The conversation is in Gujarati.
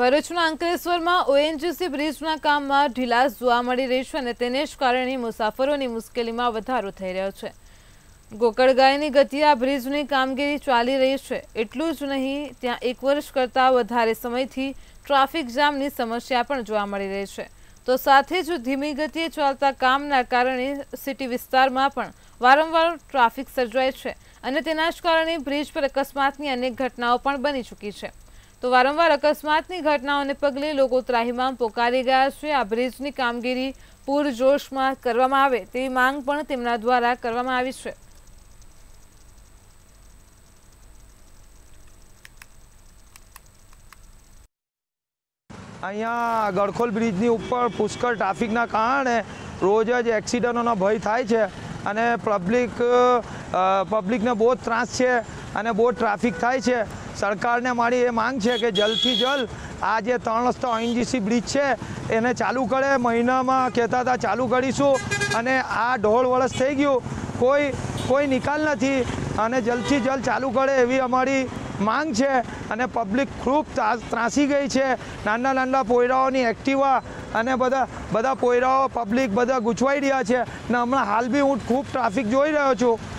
ભરૂચના અંકલેશ્વરમાં ઓએનજીસી બ્રિજના કામમાં ઢીલાસ જોવા મળી રહી છે અને તેને જ કારણે મુસાફરોની મુશ્કેલીમાં વધારો થઈ રહ્યો છે ગોકળગાયની ગતિએ આ બ્રિજની કામગીરી ચાલી રહી છે એટલું જ નહીં ત્યાં એક વર્ષ કરતાં વધારે સમયથી ટ્રાફિક જામની સમસ્યા પણ જોવા મળી રહી છે તો સાથે જ ધીમી ગતિએ ચાલતા કામના કારણે સિટી વિસ્તારમાં પણ વારંવાર ટ્રાફિક સર્જાય છે અને તેના જ કારણે બ્રિજ પર અકસ્માતની અનેક ઘટનાઓ પણ બની ચૂકી છે તો વારંવાર અકસ્માતની ઘટનાઓને પગલે લોકો ત્રાહીમામ પોકારી ગયા છે આ બ્રિજની કામગીરી પૂરજોશમાં કરવામાં આવે તેવી માંગ પણ તેમના દ્વારા કરવામાં આવી છે અહીંયા ગળખોલ બ્રિજની ઉપર પુષ્કળ ટ્રાફિકના કારણે રોજ જ એક્સિડન્ટોનો ભય થાય છે અને પબ્લિક પબ્લિકને બહુ ત્રાસ છે અને બહુ ટ્રાફિક થાય છે સરકારને મારી એ માંગ છે કે જલ્દથી જલ્દ આ જે ત્રણ રસ્તા ઓએનજીસી બ્રિજ છે એને ચાલુ કરે મહિનામાં કહેતા હતા ચાલુ કરીશું અને આ દોઢ વર્ષ થઈ ગયું કોઈ કોઈ નિકાલ નથી અને જલ્દથી જલ્દ ચાલુ કરે એવી અમારી માંગ છે અને પબ્લિક ખૂબ ત્રાસી ગઈ છે નાના નાના પોયરાઓની એક્ટિવા અને બધા બધા પોયરાઓ પબ્લિક બધા ગૂંચવાઈ રહ્યા છે ને હમણાં હાલ બી હું ખૂબ ટ્રાફિક જોઈ રહ્યો છું